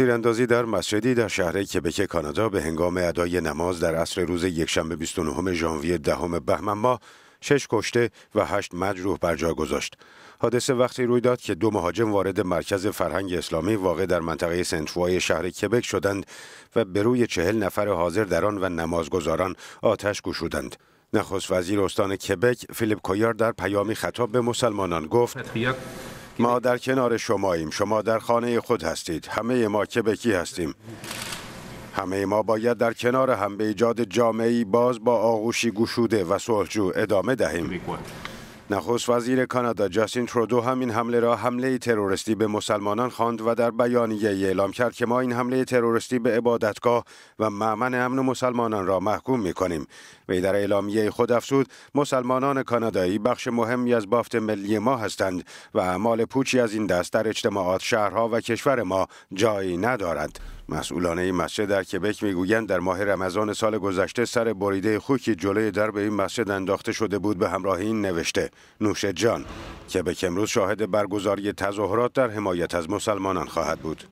تیراندازی در مسجدی در شهر کبک کانادا به هنگام ادای نماز در عصر روز یکشنبه 29 ژانویه دهم بهمن ماه شش کشته و هشت مجروح بر جا گذاشت. حادثه وقتی روی داد که دو مهاجم وارد مرکز فرهنگ اسلامی واقع در منطقه سنتروای شهر کبک شدند و به روی چهل نفر حاضر در آن و نمازگزاران آتش گشودند. نخست وزیر استان کبک فیلیپ کویار در پیامی خطاب به مسلمانان گفت ما در کنار شماییم شما در خانه خود هستید همه ما کبکی هستیم همه ما باید در کنار هم به ایجاد جامعی باز با آغوشی گشوده و سلجو ادامه دهیم نخست وزیر کانادا جاستین ترودو هم این حمله را حمله تروریستی به مسلمانان خواند و در بیانیه اعلام کرد که ما این حمله تروریستی به عبادتگاه و معمن امن مسلمانان را محکوم می کنیم وی در اعلامیه خود افزود مسلمانان کانادایی بخش مهمی از بافت ملی ما هستند و اعمال پوچی از این دست در اجتماعات شهرها و کشور ما جایی ندارد مسئولانه این مسجد در کبک میگویند در ماه رمضان سال گذشته سر بریده خوکی جلوی در به این مسجد انداخته شده بود به همراه این نوشته نوش جان که به امروز شاهد برگزاری تظاهرات در حمایت از مسلمانان خواهد بود